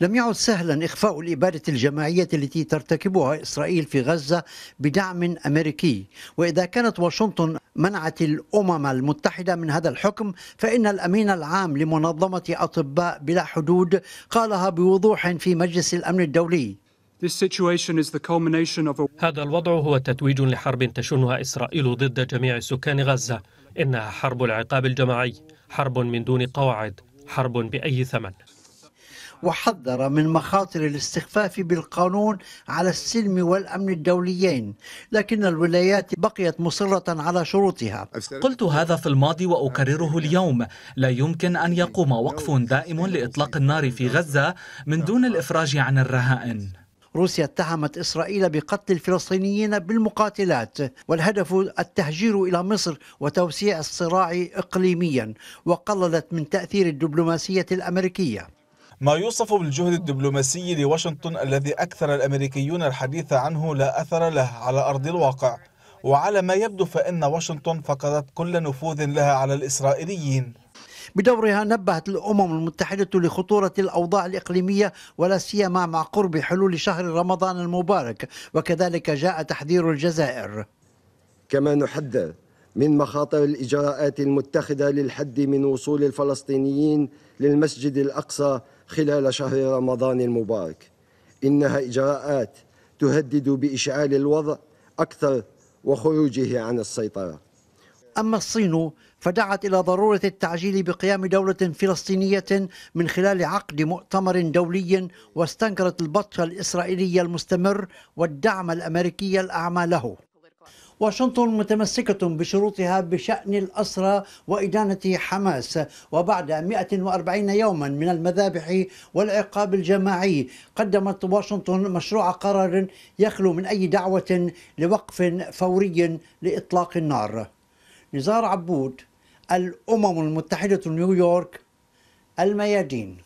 لم يعد سهلا إخفاء الإبادة الجماعية التي ترتكبها إسرائيل في غزة بدعم أمريكي وإذا كانت واشنطن منعت الأمم المتحدة من هذا الحكم فإن الأمين العام لمنظمة أطباء بلا حدود قالها بوضوح في مجلس الأمن الدولي هذا الوضع هو تتويج لحرب تشنها إسرائيل ضد جميع سكان غزة إنها حرب العقاب الجماعي حرب من دون قواعد حرب بأي ثمن وحذر من مخاطر الاستخفاف بالقانون على السلم والأمن الدوليين لكن الولايات بقيت مصرة على شروطها قلت هذا في الماضي وأكرره اليوم لا يمكن أن يقوم وقف دائم لإطلاق النار في غزة من دون الإفراج عن الرهائن روسيا اتهمت إسرائيل بقتل الفلسطينيين بالمقاتلات والهدف التهجير إلى مصر وتوسيع الصراع إقليميا وقللت من تأثير الدبلوماسية الأمريكية ما يوصف بالجهد الدبلوماسي لواشنطن الذي أكثر الأمريكيون الحديث عنه لا أثر له على أرض الواقع وعلى ما يبدو فإن واشنطن فقدت كل نفوذ لها على الإسرائيليين بدورها نبهت الامم المتحده لخطوره الاوضاع الاقليميه ولا سيما مع قرب حلول شهر رمضان المبارك وكذلك جاء تحذير الجزائر كما نحذر من مخاطر الإجراءات المتخذة للحد من وصول الفلسطينيين للمسجد الأقصى خلال شهر رمضان المبارك إنها إجراءات تهدد بإشعال الوضع أكثر وخروجه عن السيطرة أما الصين فدعت إلى ضرورة التعجيل بقيام دولة فلسطينية من خلال عقد مؤتمر دولي واستنكرت البطش الإسرائيلي المستمر والدعم الأمريكي الأعمى له واشنطن متمسكة بشروطها بشأن الأسرى وإدانة حماس وبعد 140 يوما من المذابح والعقاب الجماعي قدمت واشنطن مشروع قرار يخلو من أي دعوة لوقف فوري لإطلاق النار نزار عبود الأمم المتحدة نيويورك الميادين